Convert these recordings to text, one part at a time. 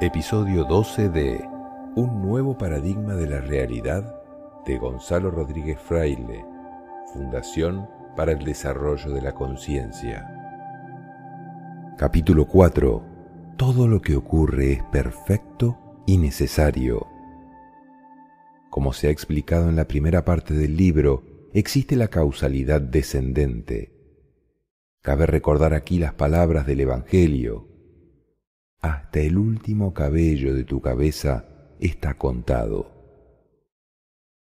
Episodio 12 de Un nuevo paradigma de la realidad de Gonzalo Rodríguez Fraile, Fundación para el Desarrollo de la Conciencia. Capítulo 4. Todo lo que ocurre es perfecto y necesario. Como se ha explicado en la primera parte del libro, existe la causalidad descendente. Cabe recordar aquí las palabras del Evangelio, hasta el último cabello de tu cabeza está contado.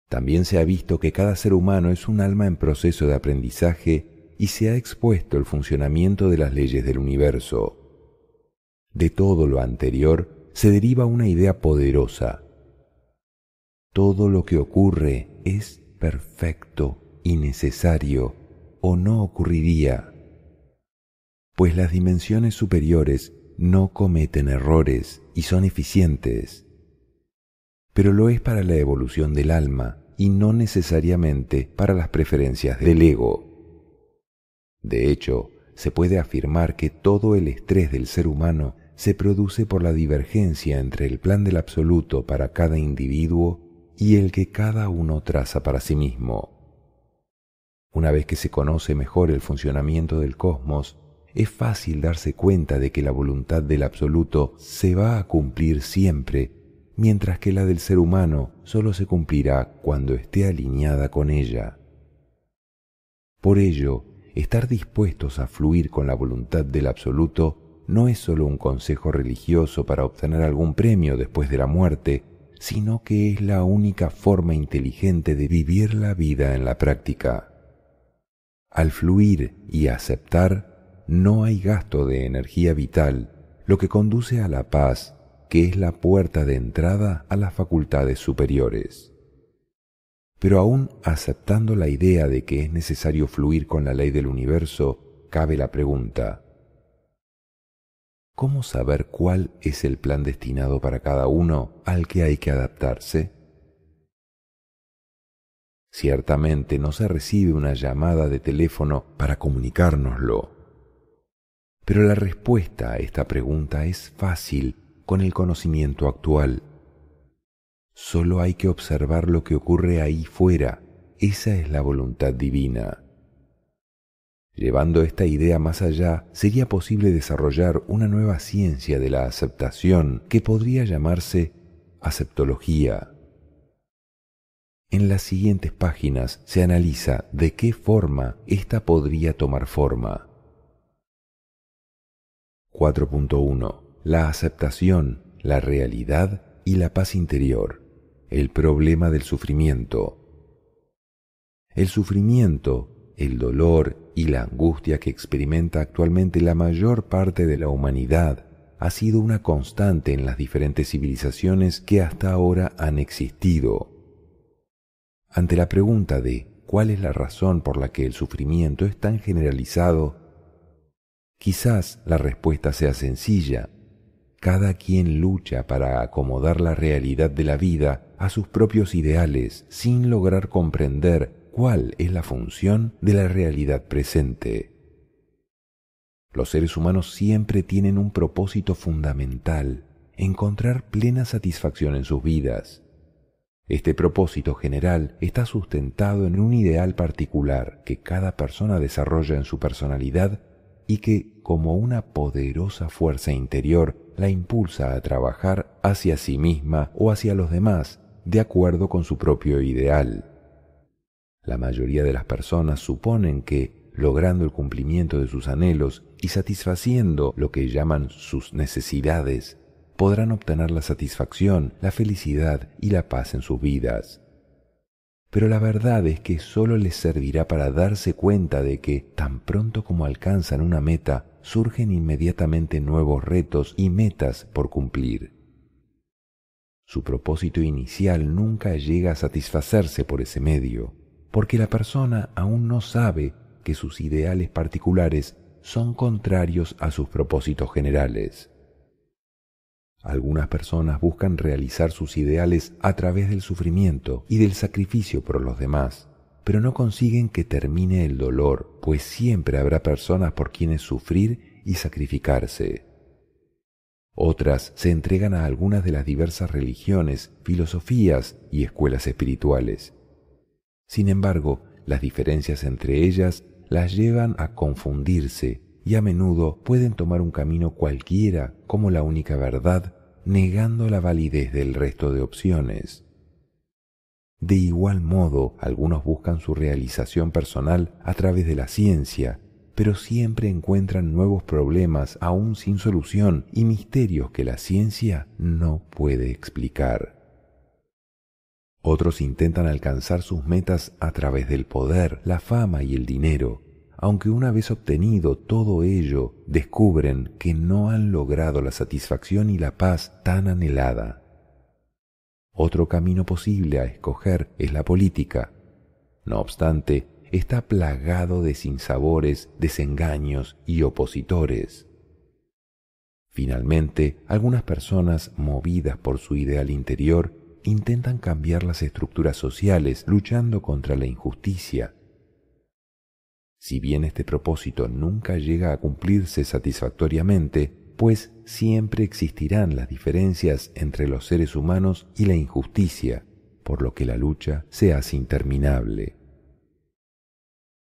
También se ha visto que cada ser humano es un alma en proceso de aprendizaje y se ha expuesto el funcionamiento de las leyes del universo. De todo lo anterior se deriva una idea poderosa. Todo lo que ocurre es perfecto y necesario o no ocurriría, pues las dimensiones superiores no cometen errores y son eficientes, pero lo es para la evolución del alma y no necesariamente para las preferencias del ego. De hecho, se puede afirmar que todo el estrés del ser humano se produce por la divergencia entre el plan del absoluto para cada individuo y el que cada uno traza para sí mismo. Una vez que se conoce mejor el funcionamiento del cosmos, es fácil darse cuenta de que la voluntad del absoluto se va a cumplir siempre, mientras que la del ser humano solo se cumplirá cuando esté alineada con ella. Por ello, estar dispuestos a fluir con la voluntad del absoluto no es solo un consejo religioso para obtener algún premio después de la muerte, sino que es la única forma inteligente de vivir la vida en la práctica. Al fluir y aceptar, no hay gasto de energía vital, lo que conduce a la paz, que es la puerta de entrada a las facultades superiores. Pero aún aceptando la idea de que es necesario fluir con la ley del universo, cabe la pregunta, ¿cómo saber cuál es el plan destinado para cada uno al que hay que adaptarse? Ciertamente no se recibe una llamada de teléfono para comunicárnoslo, pero la respuesta a esta pregunta es fácil con el conocimiento actual. Solo hay que observar lo que ocurre ahí fuera. Esa es la voluntad divina. Llevando esta idea más allá, sería posible desarrollar una nueva ciencia de la aceptación que podría llamarse aceptología. En las siguientes páginas se analiza de qué forma ésta podría tomar forma. 4.1. La aceptación, la realidad y la paz interior. El problema del sufrimiento. El sufrimiento, el dolor y la angustia que experimenta actualmente la mayor parte de la humanidad ha sido una constante en las diferentes civilizaciones que hasta ahora han existido. Ante la pregunta de cuál es la razón por la que el sufrimiento es tan generalizado, Quizás la respuesta sea sencilla. Cada quien lucha para acomodar la realidad de la vida a sus propios ideales sin lograr comprender cuál es la función de la realidad presente. Los seres humanos siempre tienen un propósito fundamental, encontrar plena satisfacción en sus vidas. Este propósito general está sustentado en un ideal particular que cada persona desarrolla en su personalidad y que, como una poderosa fuerza interior, la impulsa a trabajar hacia sí misma o hacia los demás, de acuerdo con su propio ideal. La mayoría de las personas suponen que, logrando el cumplimiento de sus anhelos y satisfaciendo lo que llaman sus necesidades, podrán obtener la satisfacción, la felicidad y la paz en sus vidas pero la verdad es que solo les servirá para darse cuenta de que, tan pronto como alcanzan una meta, surgen inmediatamente nuevos retos y metas por cumplir. Su propósito inicial nunca llega a satisfacerse por ese medio, porque la persona aún no sabe que sus ideales particulares son contrarios a sus propósitos generales. Algunas personas buscan realizar sus ideales a través del sufrimiento y del sacrificio por los demás, pero no consiguen que termine el dolor, pues siempre habrá personas por quienes sufrir y sacrificarse. Otras se entregan a algunas de las diversas religiones, filosofías y escuelas espirituales. Sin embargo, las diferencias entre ellas las llevan a confundirse y a menudo pueden tomar un camino cualquiera como la única verdad negando la validez del resto de opciones. De igual modo, algunos buscan su realización personal a través de la ciencia, pero siempre encuentran nuevos problemas aún sin solución y misterios que la ciencia no puede explicar. Otros intentan alcanzar sus metas a través del poder, la fama y el dinero, aunque una vez obtenido todo ello, descubren que no han logrado la satisfacción y la paz tan anhelada. Otro camino posible a escoger es la política. No obstante, está plagado de sinsabores, desengaños y opositores. Finalmente, algunas personas, movidas por su ideal interior, intentan cambiar las estructuras sociales luchando contra la injusticia, si bien este propósito nunca llega a cumplirse satisfactoriamente, pues siempre existirán las diferencias entre los seres humanos y la injusticia, por lo que la lucha se hace interminable.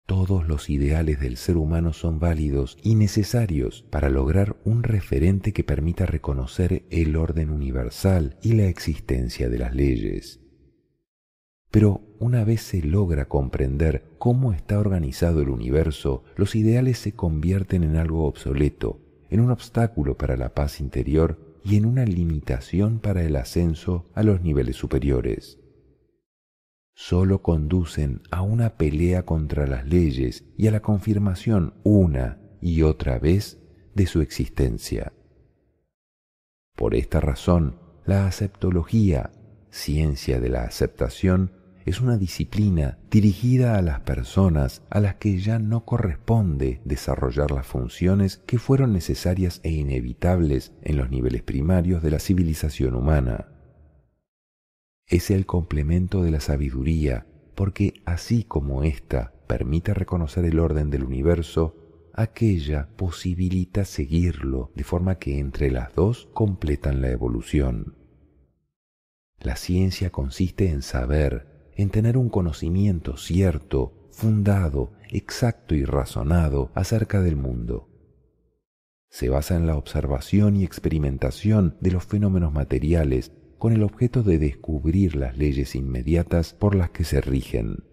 Todos los ideales del ser humano son válidos y necesarios para lograr un referente que permita reconocer el orden universal y la existencia de las leyes. Pero, una vez se logra comprender cómo está organizado el universo, los ideales se convierten en algo obsoleto, en un obstáculo para la paz interior y en una limitación para el ascenso a los niveles superiores. Solo conducen a una pelea contra las leyes y a la confirmación una y otra vez de su existencia. Por esta razón, la aceptología, ciencia de la aceptación, es una disciplina dirigida a las personas a las que ya no corresponde desarrollar las funciones que fueron necesarias e inevitables en los niveles primarios de la civilización humana. Es el complemento de la sabiduría, porque así como ésta permite reconocer el orden del universo, aquella posibilita seguirlo de forma que entre las dos completan la evolución. La ciencia consiste en saber en tener un conocimiento cierto, fundado, exacto y razonado acerca del mundo. Se basa en la observación y experimentación de los fenómenos materiales con el objeto de descubrir las leyes inmediatas por las que se rigen.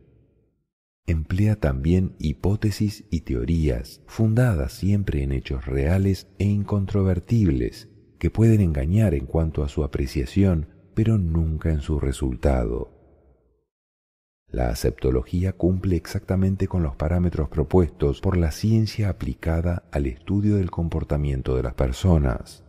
Emplea también hipótesis y teorías, fundadas siempre en hechos reales e incontrovertibles, que pueden engañar en cuanto a su apreciación, pero nunca en su resultado. La aceptología cumple exactamente con los parámetros propuestos por la ciencia aplicada al estudio del comportamiento de las personas.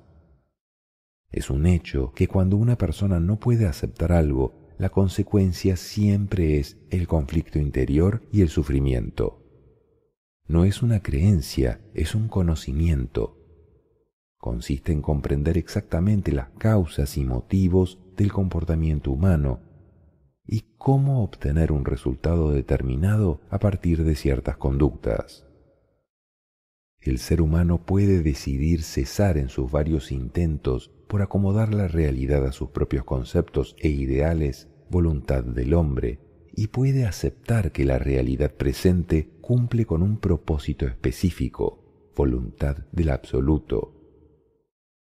Es un hecho que cuando una persona no puede aceptar algo, la consecuencia siempre es el conflicto interior y el sufrimiento. No es una creencia, es un conocimiento. Consiste en comprender exactamente las causas y motivos del comportamiento humano y cómo obtener un resultado determinado a partir de ciertas conductas. El ser humano puede decidir cesar en sus varios intentos por acomodar la realidad a sus propios conceptos e ideales, voluntad del hombre, y puede aceptar que la realidad presente cumple con un propósito específico, voluntad del absoluto.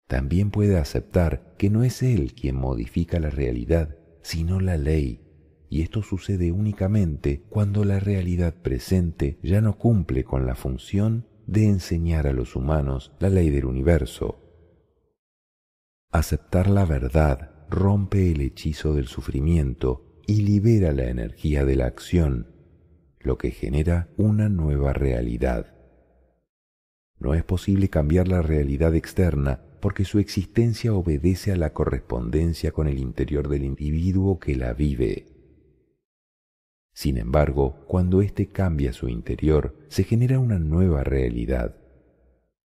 También puede aceptar que no es él quien modifica la realidad, sino la ley y esto sucede únicamente cuando la realidad presente ya no cumple con la función de enseñar a los humanos la ley del universo. Aceptar la verdad rompe el hechizo del sufrimiento y libera la energía de la acción, lo que genera una nueva realidad. No es posible cambiar la realidad externa porque su existencia obedece a la correspondencia con el interior del individuo que la vive. Sin embargo, cuando éste cambia su interior, se genera una nueva realidad.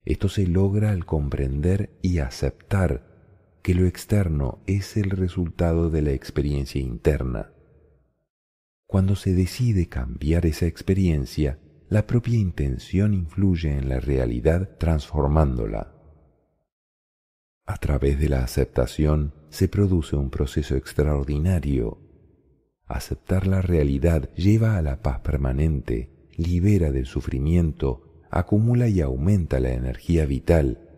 Esto se logra al comprender y aceptar que lo externo es el resultado de la experiencia interna. Cuando se decide cambiar esa experiencia, la propia intención influye en la realidad transformándola. A través de la aceptación se produce un proceso extraordinario Aceptar la realidad lleva a la paz permanente, libera del sufrimiento, acumula y aumenta la energía vital,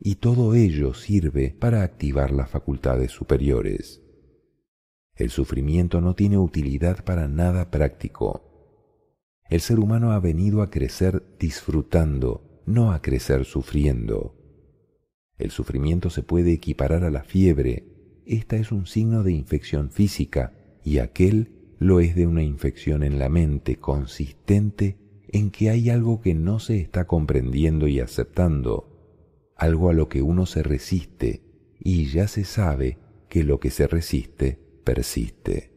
y todo ello sirve para activar las facultades superiores. El sufrimiento no tiene utilidad para nada práctico. El ser humano ha venido a crecer disfrutando, no a crecer sufriendo. El sufrimiento se puede equiparar a la fiebre. Esta es un signo de infección física y aquel lo es de una infección en la mente consistente en que hay algo que no se está comprendiendo y aceptando, algo a lo que uno se resiste y ya se sabe que lo que se resiste persiste.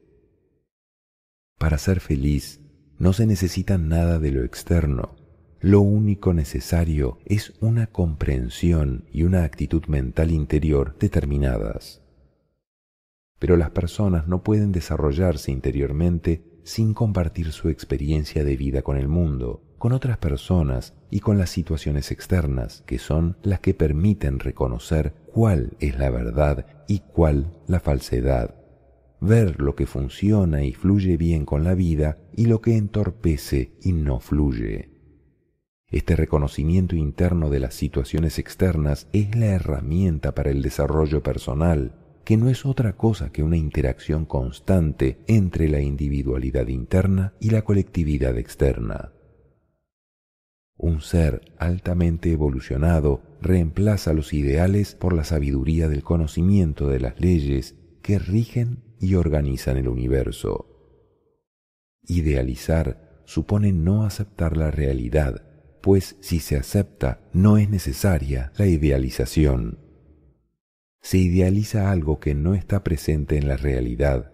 Para ser feliz no se necesita nada de lo externo, lo único necesario es una comprensión y una actitud mental interior determinadas pero las personas no pueden desarrollarse interiormente sin compartir su experiencia de vida con el mundo, con otras personas y con las situaciones externas, que son las que permiten reconocer cuál es la verdad y cuál la falsedad, ver lo que funciona y fluye bien con la vida y lo que entorpece y no fluye. Este reconocimiento interno de las situaciones externas es la herramienta para el desarrollo personal, que no es otra cosa que una interacción constante entre la individualidad interna y la colectividad externa. Un ser altamente evolucionado reemplaza los ideales por la sabiduría del conocimiento de las leyes que rigen y organizan el universo. Idealizar supone no aceptar la realidad, pues si se acepta no es necesaria la idealización se idealiza algo que no está presente en la realidad.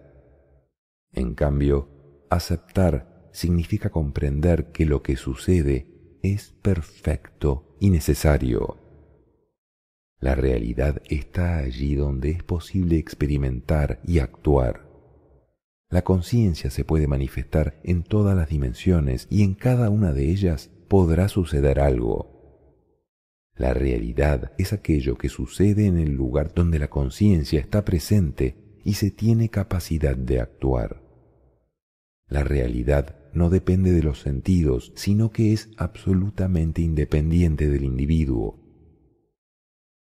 En cambio, aceptar significa comprender que lo que sucede es perfecto y necesario. La realidad está allí donde es posible experimentar y actuar. La conciencia se puede manifestar en todas las dimensiones y en cada una de ellas podrá suceder algo. La realidad es aquello que sucede en el lugar donde la conciencia está presente y se tiene capacidad de actuar. La realidad no depende de los sentidos, sino que es absolutamente independiente del individuo.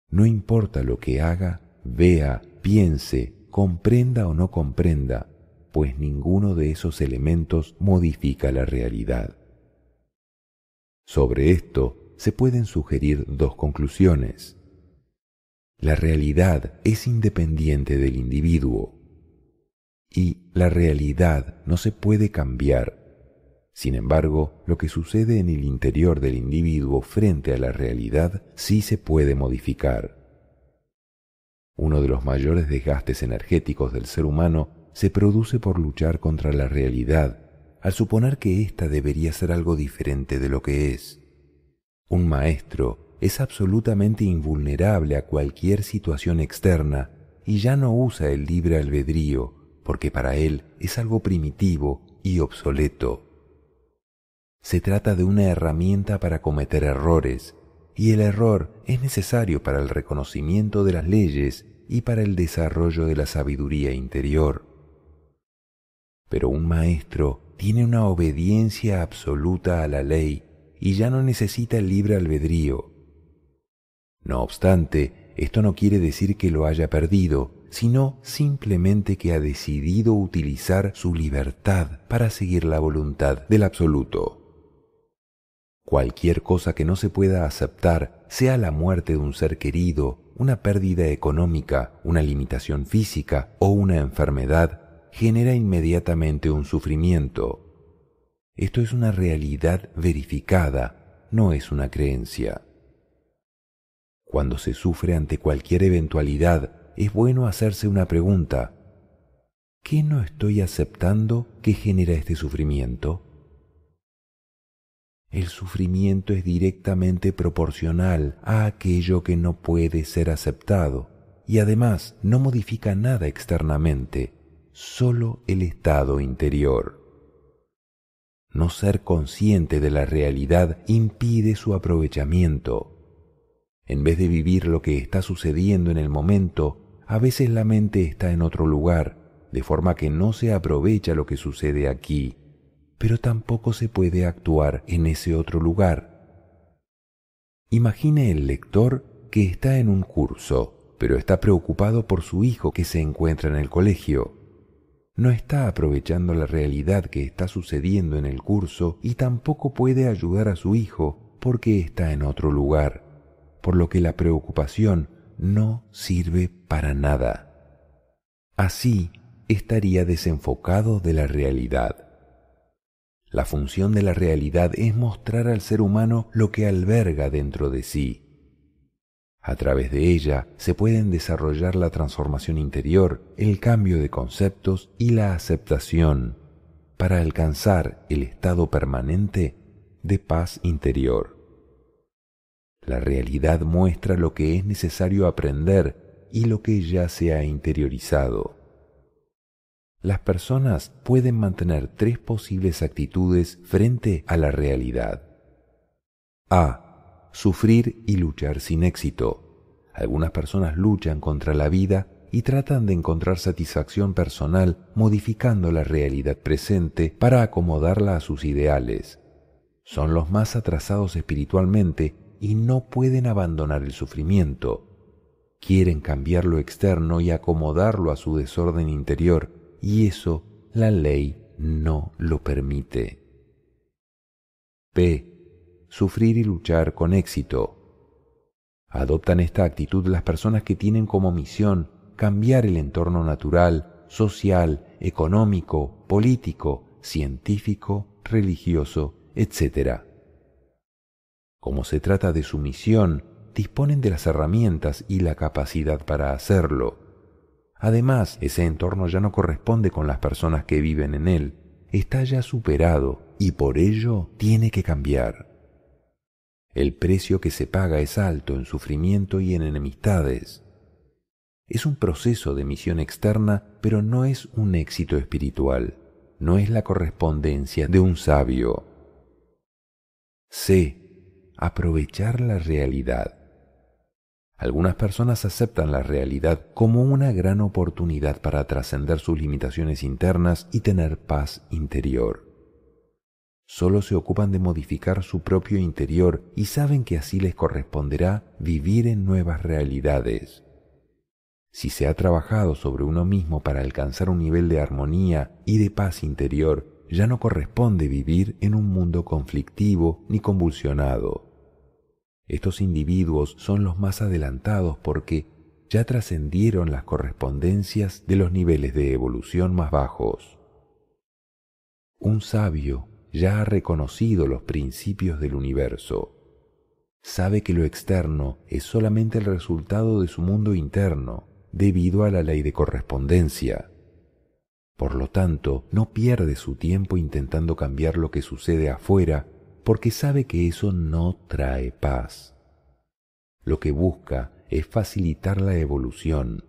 No importa lo que haga, vea, piense, comprenda o no comprenda, pues ninguno de esos elementos modifica la realidad. Sobre esto se pueden sugerir dos conclusiones. La realidad es independiente del individuo y la realidad no se puede cambiar. Sin embargo, lo que sucede en el interior del individuo frente a la realidad sí se puede modificar. Uno de los mayores desgastes energéticos del ser humano se produce por luchar contra la realidad, al suponer que ésta debería ser algo diferente de lo que es. Un maestro es absolutamente invulnerable a cualquier situación externa y ya no usa el libre albedrío porque para él es algo primitivo y obsoleto. Se trata de una herramienta para cometer errores y el error es necesario para el reconocimiento de las leyes y para el desarrollo de la sabiduría interior. Pero un maestro tiene una obediencia absoluta a la ley y ya no necesita el libre albedrío. No obstante, esto no quiere decir que lo haya perdido, sino simplemente que ha decidido utilizar su libertad para seguir la voluntad del absoluto. Cualquier cosa que no se pueda aceptar, sea la muerte de un ser querido, una pérdida económica, una limitación física o una enfermedad, genera inmediatamente un sufrimiento, esto es una realidad verificada, no es una creencia. Cuando se sufre ante cualquier eventualidad, es bueno hacerse una pregunta. ¿Qué no estoy aceptando que genera este sufrimiento? El sufrimiento es directamente proporcional a aquello que no puede ser aceptado y además no modifica nada externamente, solo el estado interior. No ser consciente de la realidad impide su aprovechamiento. En vez de vivir lo que está sucediendo en el momento, a veces la mente está en otro lugar, de forma que no se aprovecha lo que sucede aquí, pero tampoco se puede actuar en ese otro lugar. Imagine el lector que está en un curso, pero está preocupado por su hijo que se encuentra en el colegio no está aprovechando la realidad que está sucediendo en el curso y tampoco puede ayudar a su hijo porque está en otro lugar, por lo que la preocupación no sirve para nada. Así estaría desenfocado de la realidad. La función de la realidad es mostrar al ser humano lo que alberga dentro de sí. A través de ella se pueden desarrollar la transformación interior, el cambio de conceptos y la aceptación para alcanzar el estado permanente de paz interior. La realidad muestra lo que es necesario aprender y lo que ya se ha interiorizado. Las personas pueden mantener tres posibles actitudes frente a la realidad. A sufrir y luchar sin éxito. Algunas personas luchan contra la vida y tratan de encontrar satisfacción personal modificando la realidad presente para acomodarla a sus ideales. Son los más atrasados espiritualmente y no pueden abandonar el sufrimiento. Quieren cambiar lo externo y acomodarlo a su desorden interior, y eso la ley no lo permite. P sufrir y luchar con éxito. Adoptan esta actitud las personas que tienen como misión cambiar el entorno natural, social, económico, político, científico, religioso, etc. Como se trata de su misión, disponen de las herramientas y la capacidad para hacerlo. Además, ese entorno ya no corresponde con las personas que viven en él, está ya superado y por ello tiene que cambiar. El precio que se paga es alto en sufrimiento y en enemistades. Es un proceso de misión externa, pero no es un éxito espiritual, no es la correspondencia de un sabio. C. Aprovechar la realidad. Algunas personas aceptan la realidad como una gran oportunidad para trascender sus limitaciones internas y tener paz interior. Solo se ocupan de modificar su propio interior y saben que así les corresponderá vivir en nuevas realidades. Si se ha trabajado sobre uno mismo para alcanzar un nivel de armonía y de paz interior, ya no corresponde vivir en un mundo conflictivo ni convulsionado. Estos individuos son los más adelantados porque ya trascendieron las correspondencias de los niveles de evolución más bajos. Un sabio ya ha reconocido los principios del universo. Sabe que lo externo es solamente el resultado de su mundo interno, debido a la ley de correspondencia. Por lo tanto, no pierde su tiempo intentando cambiar lo que sucede afuera, porque sabe que eso no trae paz. Lo que busca es facilitar la evolución.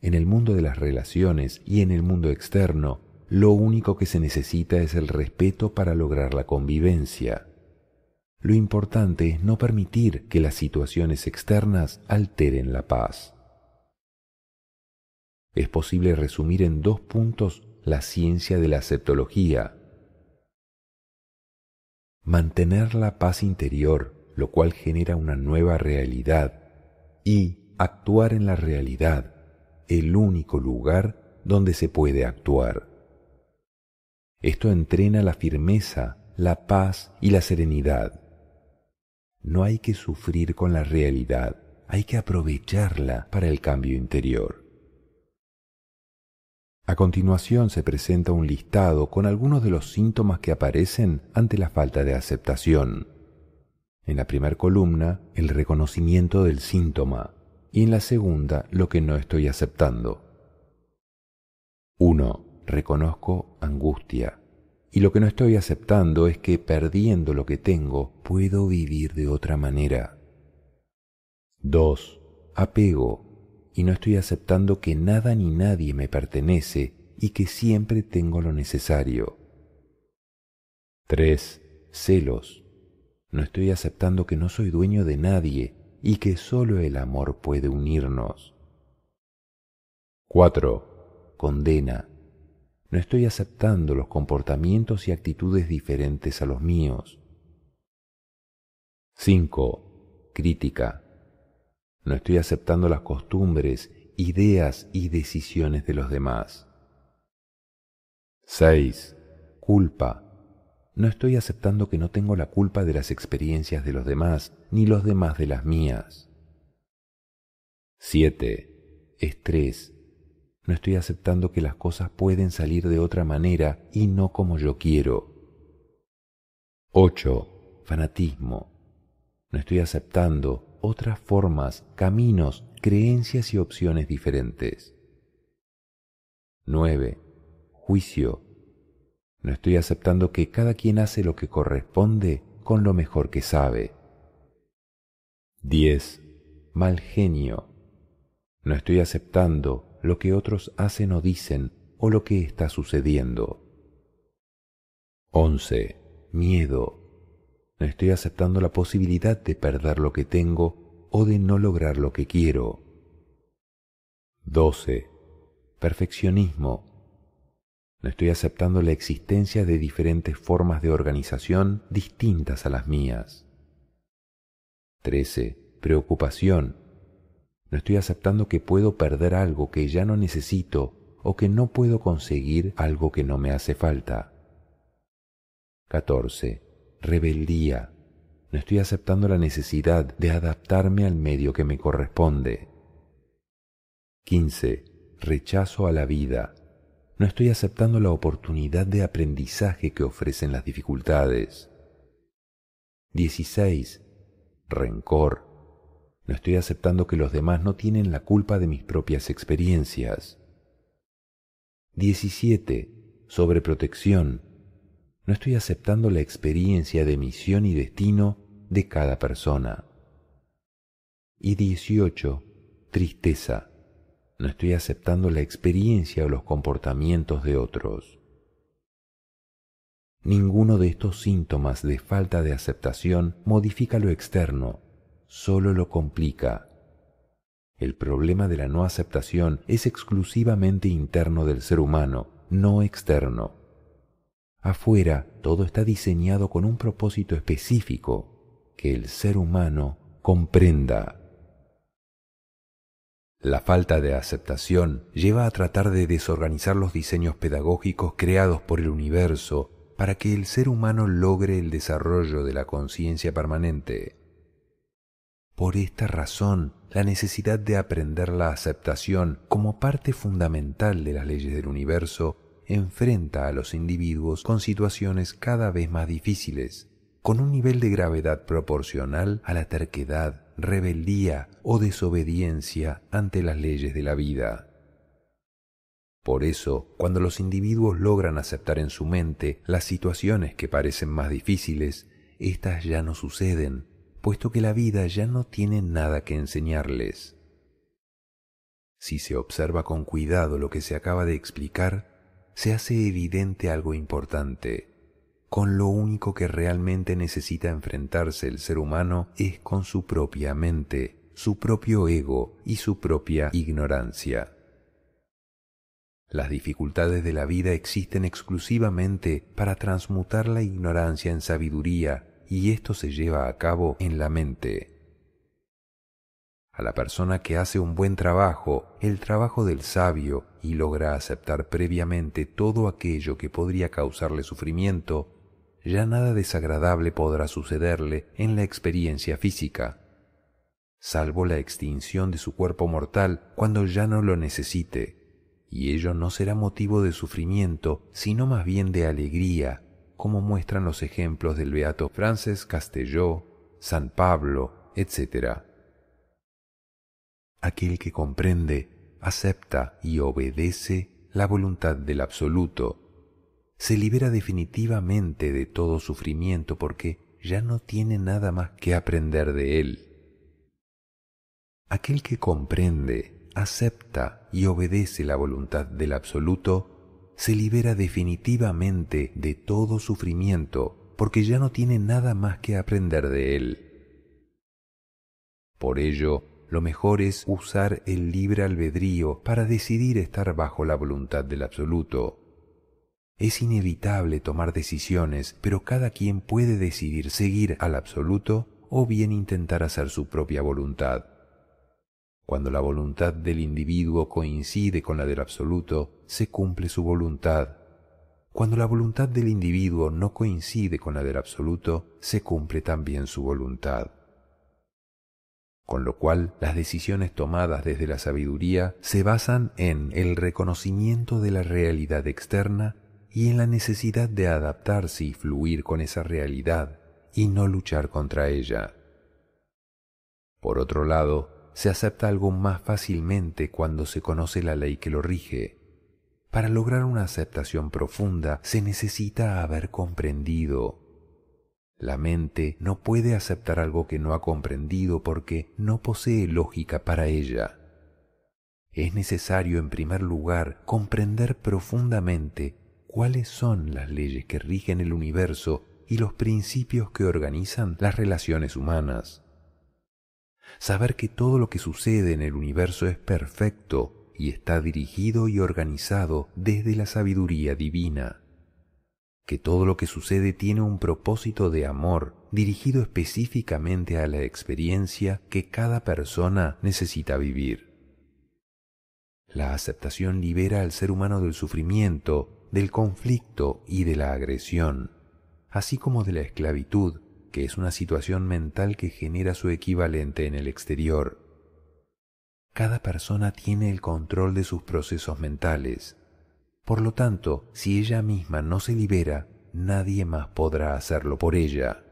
En el mundo de las relaciones y en el mundo externo, lo único que se necesita es el respeto para lograr la convivencia. Lo importante es no permitir que las situaciones externas alteren la paz. Es posible resumir en dos puntos la ciencia de la aceptología. Mantener la paz interior, lo cual genera una nueva realidad, y actuar en la realidad, el único lugar donde se puede actuar. Esto entrena la firmeza, la paz y la serenidad. No hay que sufrir con la realidad, hay que aprovecharla para el cambio interior. A continuación se presenta un listado con algunos de los síntomas que aparecen ante la falta de aceptación. En la primera columna, el reconocimiento del síntoma y en la segunda, lo que no estoy aceptando reconozco angustia. Y lo que no estoy aceptando es que perdiendo lo que tengo, puedo vivir de otra manera. 2. Apego. Y no estoy aceptando que nada ni nadie me pertenece y que siempre tengo lo necesario. 3. Celos. No estoy aceptando que no soy dueño de nadie y que solo el amor puede unirnos. 4. Condena. No estoy aceptando los comportamientos y actitudes diferentes a los míos. 5. Crítica. No estoy aceptando las costumbres, ideas y decisiones de los demás. 6. Culpa. No estoy aceptando que no tengo la culpa de las experiencias de los demás, ni los demás de las mías. 7. Estrés. No estoy aceptando que las cosas pueden salir de otra manera y no como yo quiero. 8. Fanatismo. No estoy aceptando otras formas, caminos, creencias y opciones diferentes. 9. Juicio. No estoy aceptando que cada quien hace lo que corresponde con lo mejor que sabe. 10. Mal genio. No estoy aceptando lo que otros hacen o dicen o lo que está sucediendo. 11. Miedo. Estoy aceptando la posibilidad de perder lo que tengo o de no lograr lo que quiero. 12. Perfeccionismo. No Estoy aceptando la existencia de diferentes formas de organización distintas a las mías. 13. Preocupación. No estoy aceptando que puedo perder algo que ya no necesito o que no puedo conseguir algo que no me hace falta. 14. Rebeldía. No estoy aceptando la necesidad de adaptarme al medio que me corresponde. 15. Rechazo a la vida. No estoy aceptando la oportunidad de aprendizaje que ofrecen las dificultades. 16. Rencor no estoy aceptando que los demás no tienen la culpa de mis propias experiencias. 17. Sobreprotección. No estoy aceptando la experiencia de misión y destino de cada persona. Y 18. Tristeza. No estoy aceptando la experiencia o los comportamientos de otros. Ninguno de estos síntomas de falta de aceptación modifica lo externo, solo lo complica. El problema de la no aceptación es exclusivamente interno del ser humano, no externo. Afuera, todo está diseñado con un propósito específico, que el ser humano comprenda. La falta de aceptación lleva a tratar de desorganizar los diseños pedagógicos creados por el universo para que el ser humano logre el desarrollo de la conciencia permanente. Por esta razón, la necesidad de aprender la aceptación como parte fundamental de las leyes del universo enfrenta a los individuos con situaciones cada vez más difíciles, con un nivel de gravedad proporcional a la terquedad, rebeldía o desobediencia ante las leyes de la vida. Por eso, cuando los individuos logran aceptar en su mente las situaciones que parecen más difíciles, éstas ya no suceden, puesto que la vida ya no tiene nada que enseñarles. Si se observa con cuidado lo que se acaba de explicar, se hace evidente algo importante. Con lo único que realmente necesita enfrentarse el ser humano es con su propia mente, su propio ego y su propia ignorancia. Las dificultades de la vida existen exclusivamente para transmutar la ignorancia en sabiduría y esto se lleva a cabo en la mente. A la persona que hace un buen trabajo, el trabajo del sabio, y logra aceptar previamente todo aquello que podría causarle sufrimiento, ya nada desagradable podrá sucederle en la experiencia física, salvo la extinción de su cuerpo mortal cuando ya no lo necesite, y ello no será motivo de sufrimiento, sino más bien de alegría, como muestran los ejemplos del beato francés Castelló, San Pablo, etc. Aquel que comprende, acepta y obedece la voluntad del absoluto, se libera definitivamente de todo sufrimiento porque ya no tiene nada más que aprender de él. Aquel que comprende, acepta y obedece la voluntad del absoluto, se libera definitivamente de todo sufrimiento porque ya no tiene nada más que aprender de él. Por ello, lo mejor es usar el libre albedrío para decidir estar bajo la voluntad del absoluto. Es inevitable tomar decisiones, pero cada quien puede decidir seguir al absoluto o bien intentar hacer su propia voluntad. Cuando la voluntad del individuo coincide con la del absoluto, se cumple su voluntad. Cuando la voluntad del individuo no coincide con la del absoluto, se cumple también su voluntad. Con lo cual, las decisiones tomadas desde la sabiduría se basan en el reconocimiento de la realidad externa y en la necesidad de adaptarse y fluir con esa realidad y no luchar contra ella. Por otro lado, se acepta algo más fácilmente cuando se conoce la ley que lo rige. Para lograr una aceptación profunda se necesita haber comprendido. La mente no puede aceptar algo que no ha comprendido porque no posee lógica para ella. Es necesario en primer lugar comprender profundamente cuáles son las leyes que rigen el universo y los principios que organizan las relaciones humanas saber que todo lo que sucede en el universo es perfecto y está dirigido y organizado desde la sabiduría divina, que todo lo que sucede tiene un propósito de amor dirigido específicamente a la experiencia que cada persona necesita vivir. La aceptación libera al ser humano del sufrimiento, del conflicto y de la agresión, así como de la esclavitud que es una situación mental que genera su equivalente en el exterior. Cada persona tiene el control de sus procesos mentales. Por lo tanto, si ella misma no se libera, nadie más podrá hacerlo por ella.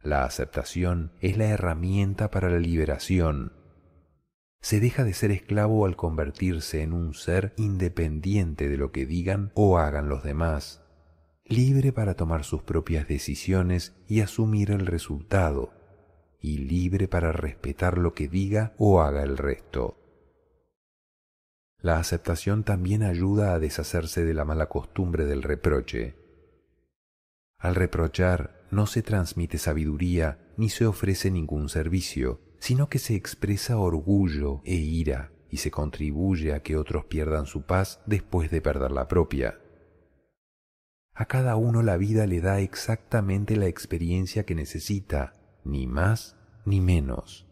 La aceptación es la herramienta para la liberación. Se deja de ser esclavo al convertirse en un ser independiente de lo que digan o hagan los demás libre para tomar sus propias decisiones y asumir el resultado, y libre para respetar lo que diga o haga el resto. La aceptación también ayuda a deshacerse de la mala costumbre del reproche. Al reprochar no se transmite sabiduría ni se ofrece ningún servicio, sino que se expresa orgullo e ira y se contribuye a que otros pierdan su paz después de perder la propia. A cada uno la vida le da exactamente la experiencia que necesita, ni más ni menos.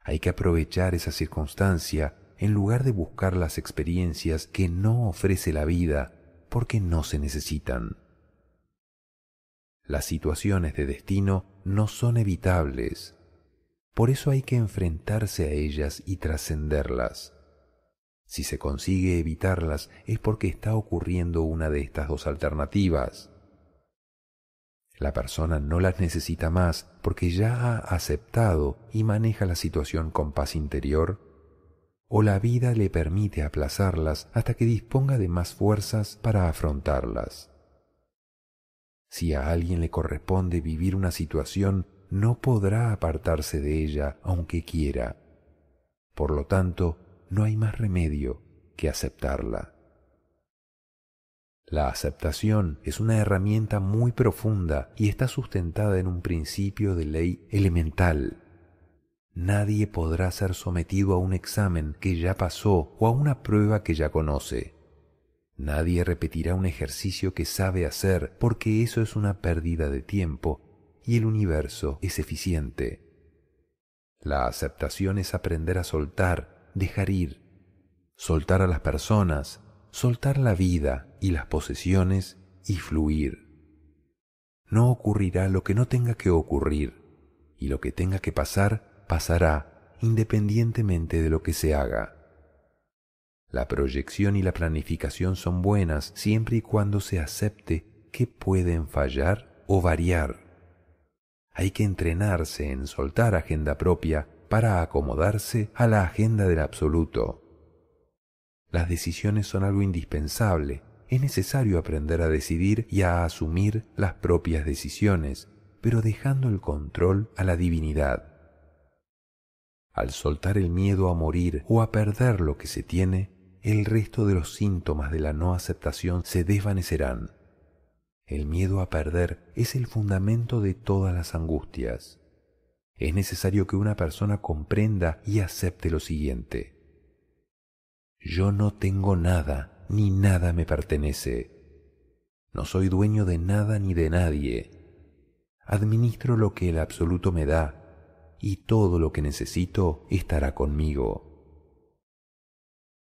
Hay que aprovechar esa circunstancia en lugar de buscar las experiencias que no ofrece la vida porque no se necesitan. Las situaciones de destino no son evitables, por eso hay que enfrentarse a ellas y trascenderlas. Si se consigue evitarlas es porque está ocurriendo una de estas dos alternativas. La persona no las necesita más porque ya ha aceptado y maneja la situación con paz interior, o la vida le permite aplazarlas hasta que disponga de más fuerzas para afrontarlas. Si a alguien le corresponde vivir una situación, no podrá apartarse de ella aunque quiera. Por lo tanto, no hay más remedio que aceptarla. La aceptación es una herramienta muy profunda y está sustentada en un principio de ley elemental. Nadie podrá ser sometido a un examen que ya pasó o a una prueba que ya conoce. Nadie repetirá un ejercicio que sabe hacer porque eso es una pérdida de tiempo y el universo es eficiente. La aceptación es aprender a soltar dejar ir, soltar a las personas, soltar la vida y las posesiones y fluir. No ocurrirá lo que no tenga que ocurrir, y lo que tenga que pasar, pasará, independientemente de lo que se haga. La proyección y la planificación son buenas siempre y cuando se acepte que pueden fallar o variar. Hay que entrenarse en soltar agenda propia para acomodarse a la agenda del absoluto. Las decisiones son algo indispensable. Es necesario aprender a decidir y a asumir las propias decisiones, pero dejando el control a la divinidad. Al soltar el miedo a morir o a perder lo que se tiene, el resto de los síntomas de la no aceptación se desvanecerán. El miedo a perder es el fundamento de todas las angustias es necesario que una persona comprenda y acepte lo siguiente. Yo no tengo nada, ni nada me pertenece. No soy dueño de nada ni de nadie. Administro lo que el absoluto me da, y todo lo que necesito estará conmigo.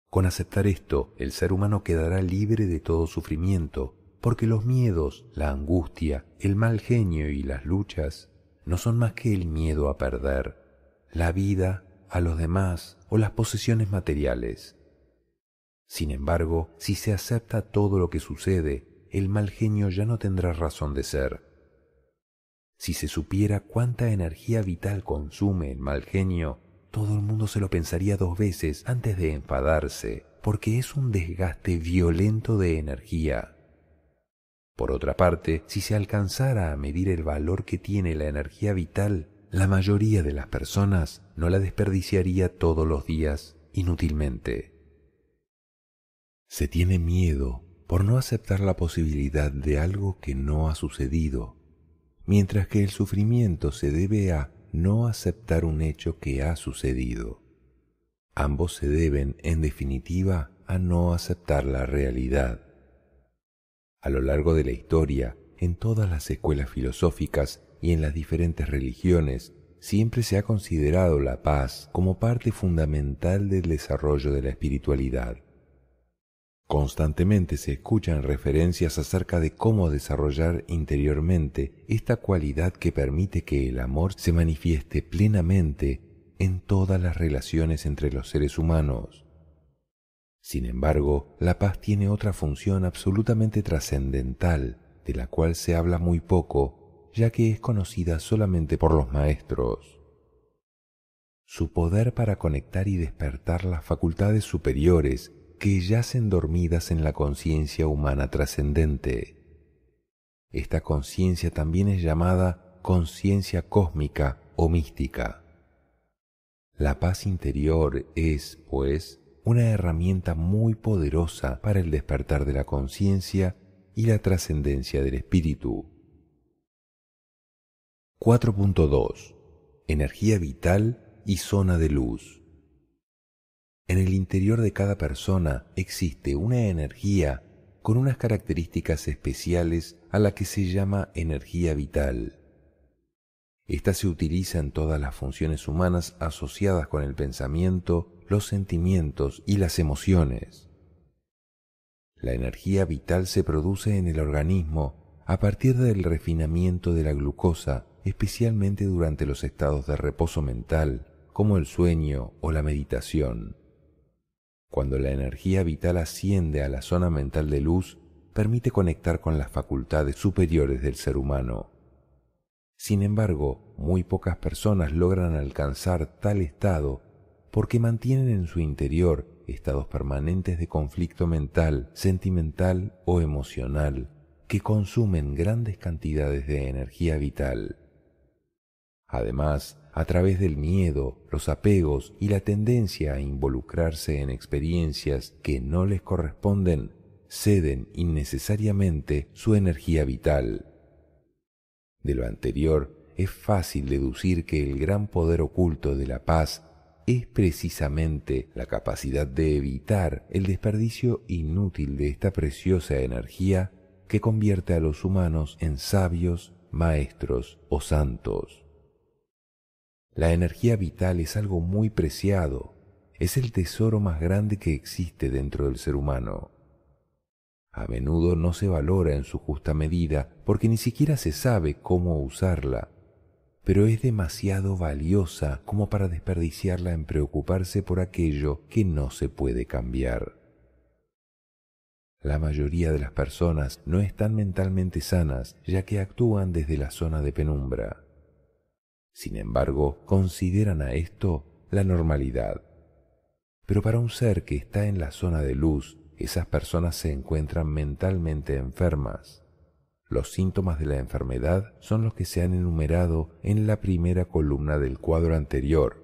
Con aceptar esto, el ser humano quedará libre de todo sufrimiento, porque los miedos, la angustia, el mal genio y las luchas no son más que el miedo a perder, la vida a los demás o las posesiones materiales. Sin embargo, si se acepta todo lo que sucede, el mal genio ya no tendrá razón de ser. Si se supiera cuánta energía vital consume el mal genio, todo el mundo se lo pensaría dos veces antes de enfadarse, porque es un desgaste violento de energía. Por otra parte, si se alcanzara a medir el valor que tiene la energía vital, la mayoría de las personas no la desperdiciaría todos los días inútilmente. Se tiene miedo por no aceptar la posibilidad de algo que no ha sucedido, mientras que el sufrimiento se debe a no aceptar un hecho que ha sucedido. Ambos se deben, en definitiva, a no aceptar la realidad. A lo largo de la historia, en todas las escuelas filosóficas y en las diferentes religiones, siempre se ha considerado la paz como parte fundamental del desarrollo de la espiritualidad. Constantemente se escuchan referencias acerca de cómo desarrollar interiormente esta cualidad que permite que el amor se manifieste plenamente en todas las relaciones entre los seres humanos. Sin embargo, la paz tiene otra función absolutamente trascendental, de la cual se habla muy poco, ya que es conocida solamente por los maestros. Su poder para conectar y despertar las facultades superiores que yacen dormidas en la conciencia humana trascendente. Esta conciencia también es llamada conciencia cósmica o mística. La paz interior es, pues, una herramienta muy poderosa para el despertar de la conciencia y la trascendencia del espíritu. 4.2 Energía vital y zona de luz. En el interior de cada persona existe una energía con unas características especiales a la que se llama energía vital. Esta se utiliza en todas las funciones humanas asociadas con el pensamiento, los sentimientos y las emociones. La energía vital se produce en el organismo a partir del refinamiento de la glucosa, especialmente durante los estados de reposo mental, como el sueño o la meditación. Cuando la energía vital asciende a la zona mental de luz, permite conectar con las facultades superiores del ser humano. Sin embargo, muy pocas personas logran alcanzar tal estado porque mantienen en su interior estados permanentes de conflicto mental, sentimental o emocional, que consumen grandes cantidades de energía vital. Además, a través del miedo, los apegos y la tendencia a involucrarse en experiencias que no les corresponden, ceden innecesariamente su energía vital. De lo anterior, es fácil deducir que el gran poder oculto de la paz es precisamente la capacidad de evitar el desperdicio inútil de esta preciosa energía que convierte a los humanos en sabios, maestros o santos. La energía vital es algo muy preciado, es el tesoro más grande que existe dentro del ser humano. A menudo no se valora en su justa medida porque ni siquiera se sabe cómo usarla pero es demasiado valiosa como para desperdiciarla en preocuparse por aquello que no se puede cambiar. La mayoría de las personas no están mentalmente sanas, ya que actúan desde la zona de penumbra. Sin embargo, consideran a esto la normalidad. Pero para un ser que está en la zona de luz, esas personas se encuentran mentalmente enfermas. Los síntomas de la enfermedad son los que se han enumerado en la primera columna del cuadro anterior,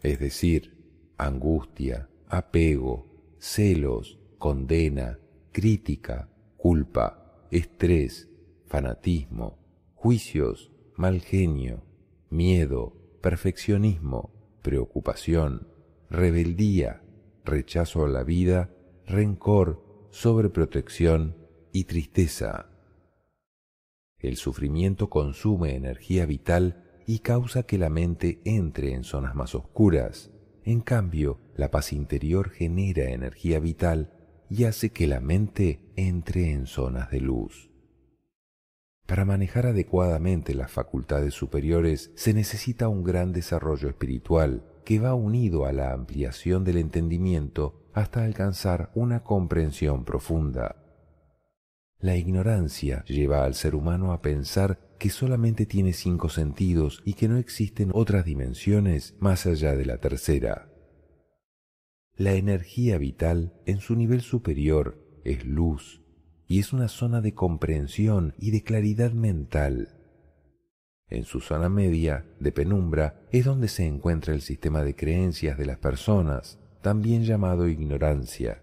es decir, angustia, apego, celos, condena, crítica, culpa, estrés, fanatismo, juicios, mal genio, miedo, perfeccionismo, preocupación, rebeldía, rechazo a la vida, rencor, sobreprotección y tristeza. El sufrimiento consume energía vital y causa que la mente entre en zonas más oscuras. En cambio, la paz interior genera energía vital y hace que la mente entre en zonas de luz. Para manejar adecuadamente las facultades superiores se necesita un gran desarrollo espiritual que va unido a la ampliación del entendimiento hasta alcanzar una comprensión profunda. La ignorancia lleva al ser humano a pensar que solamente tiene cinco sentidos y que no existen otras dimensiones más allá de la tercera. La energía vital en su nivel superior es luz y es una zona de comprensión y de claridad mental. En su zona media, de penumbra, es donde se encuentra el sistema de creencias de las personas, también llamado ignorancia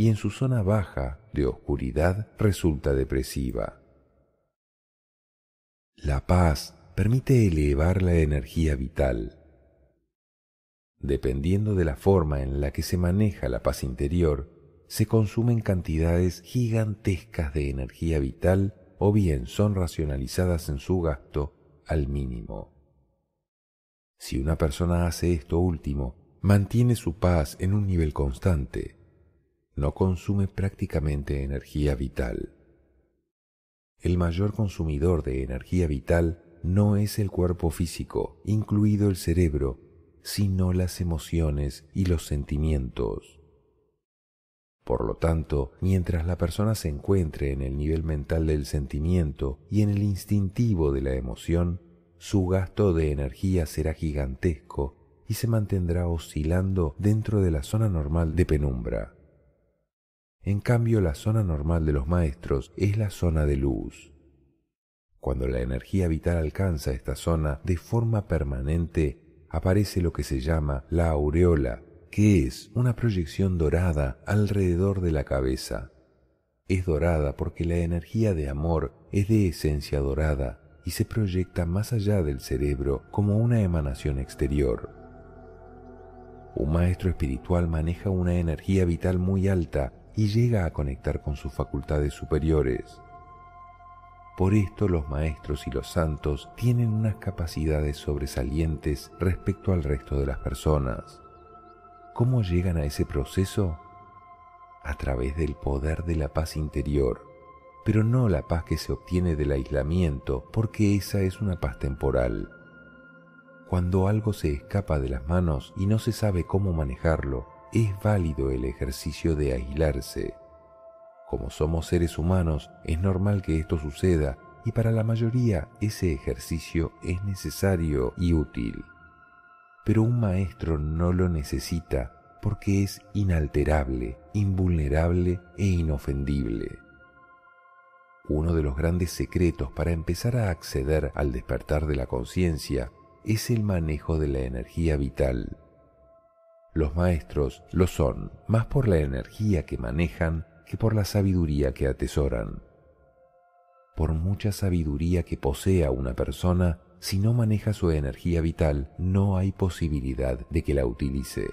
y en su zona baja de oscuridad resulta depresiva. La paz permite elevar la energía vital. Dependiendo de la forma en la que se maneja la paz interior, se consumen cantidades gigantescas de energía vital o bien son racionalizadas en su gasto al mínimo. Si una persona hace esto último, mantiene su paz en un nivel constante, no consume prácticamente energía vital. El mayor consumidor de energía vital no es el cuerpo físico, incluido el cerebro, sino las emociones y los sentimientos. Por lo tanto, mientras la persona se encuentre en el nivel mental del sentimiento y en el instintivo de la emoción, su gasto de energía será gigantesco y se mantendrá oscilando dentro de la zona normal de penumbra. En cambio, la zona normal de los maestros es la zona de luz. Cuando la energía vital alcanza esta zona de forma permanente, aparece lo que se llama la aureola, que es una proyección dorada alrededor de la cabeza. Es dorada porque la energía de amor es de esencia dorada y se proyecta más allá del cerebro como una emanación exterior. Un maestro espiritual maneja una energía vital muy alta y llega a conectar con sus facultades superiores. Por esto los maestros y los santos tienen unas capacidades sobresalientes respecto al resto de las personas. ¿Cómo llegan a ese proceso? A través del poder de la paz interior, pero no la paz que se obtiene del aislamiento, porque esa es una paz temporal. Cuando algo se escapa de las manos y no se sabe cómo manejarlo, es válido el ejercicio de aislarse. Como somos seres humanos, es normal que esto suceda y para la mayoría ese ejercicio es necesario y útil. Pero un maestro no lo necesita porque es inalterable, invulnerable e inofendible. Uno de los grandes secretos para empezar a acceder al despertar de la conciencia es el manejo de la energía vital. Los maestros lo son más por la energía que manejan que por la sabiduría que atesoran. Por mucha sabiduría que posea una persona, si no maneja su energía vital, no hay posibilidad de que la utilice.